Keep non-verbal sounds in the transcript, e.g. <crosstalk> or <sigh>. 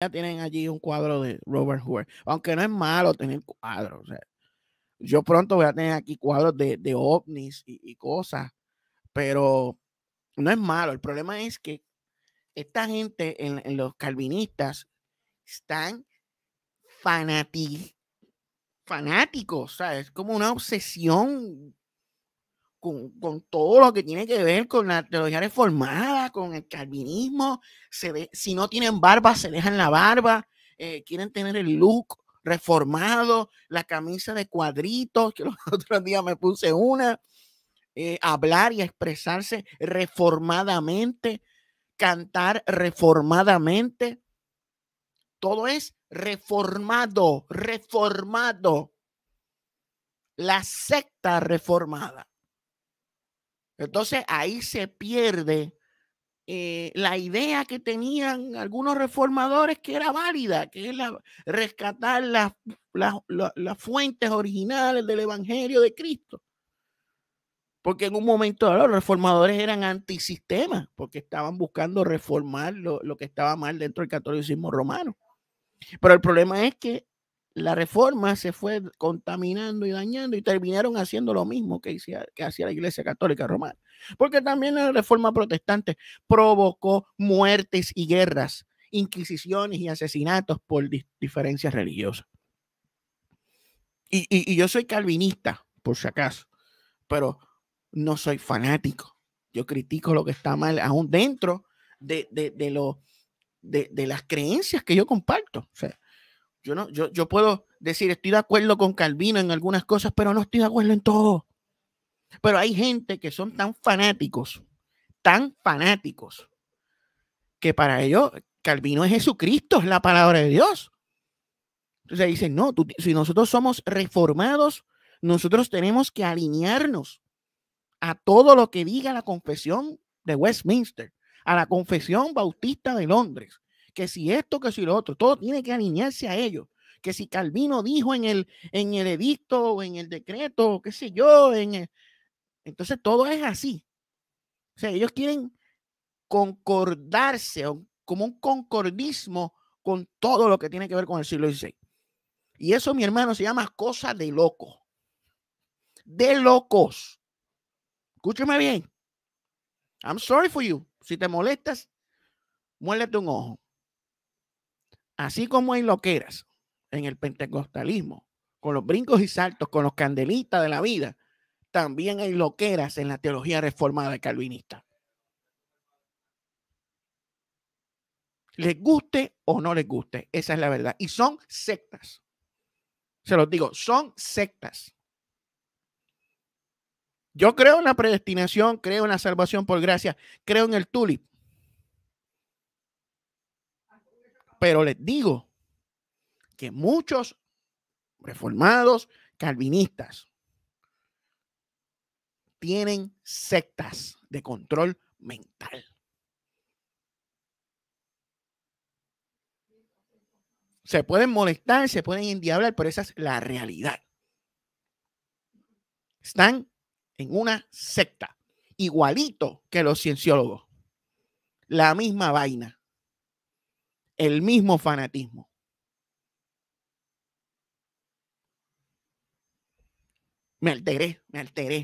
ya tienen allí un cuadro de Robert Hoover. Aunque no es malo tener cuadros. yo pronto voy a tener aquí cuadros de, ovnis y, cosas, pero no es malo. El problema es que esta gente, en, los calvinistas, están fanáticos. O sea, es como una obsesión con, todo lo que tiene que ver con la teología reformada, con el calvinismo. Se si no tienen barba, se dejan la barba. Eh, quieren tener el look reformado, la camisa de cuadritos, que <laughs> los otros días me puse una. Eh, hablar y expresarse reformadamente, cantar reformadamente. Todo es reformado, reformado. La secta reformada. Entonces ahí se pierde eh, la idea que tenían algunos reformadores que era válida, que es la, rescatar las, fuentes originales del Evangelio de Cristo. Porque en un momento dado los reformadores eran antisistema, porque estaban buscando reformar lo, lo que estaba mal dentro del catolicismo romano. Pero el problema es que la reforma se fue contaminando y dañando y terminaron haciendo lo mismo que, hacía, la Iglesia Católica Romana. Porque también la reforma protestante provocó muertes y guerras, inquisiciones y asesinatos por diferencias religiosas. Y, yo soy calvinista, por si acaso, pero no soy fanático. Yo critico lo que está mal aún dentro de, de las creencias que yo comparto. O sea, yo, no, yo, puedo decir, estoy de acuerdo con Calvino en algunas cosas, pero no estoy de acuerdo en todo. Pero hay gente que son tan fanáticos, tan fanáticos, que para ellos Calvino es Jesucristo, es la palabra de Dios. Entonces dicen, no, si nosotros somos reformados, nosotros tenemos que alinearnos a todo lo que diga la confesión de Westminster, a la confesión bautista de Londres, que si esto, que si lo otro, todo tiene que alinearse a ellos. Que si Calvino dijo en el, en el edicto, o en el decreto, qué sé yo, en entonces todo es así. O sea, ellos quieren concordarse, como un concordismo con todo lo que tiene que ver con el siglo XVI. Y eso, mi hermano, se llama cosas de loco. De locos. Escúcheme bien. I'm sorry for you. Si te molestas, muérdete un ojo así como hay loqueras en el pentecostalismo, con los brincos y saltos, con los candelitas de la vida, también hay loqueras en la teología reformada calvinista. Les guste o no les guste, esa es la verdad. Y son sectas. Se los digo, son sectas. Yo creo en la predestinación, creo en la salvación por gracia, creo en el tulip. Pero les digo que muchos reformados calvinistas tienen sectas de control mental. Se pueden molestar, se pueden endiablar, pero esa es la realidad. Están en una secta, igualito que los cienciólogos. La misma vaina el mismo fanatismo. Me alteré, me alteré.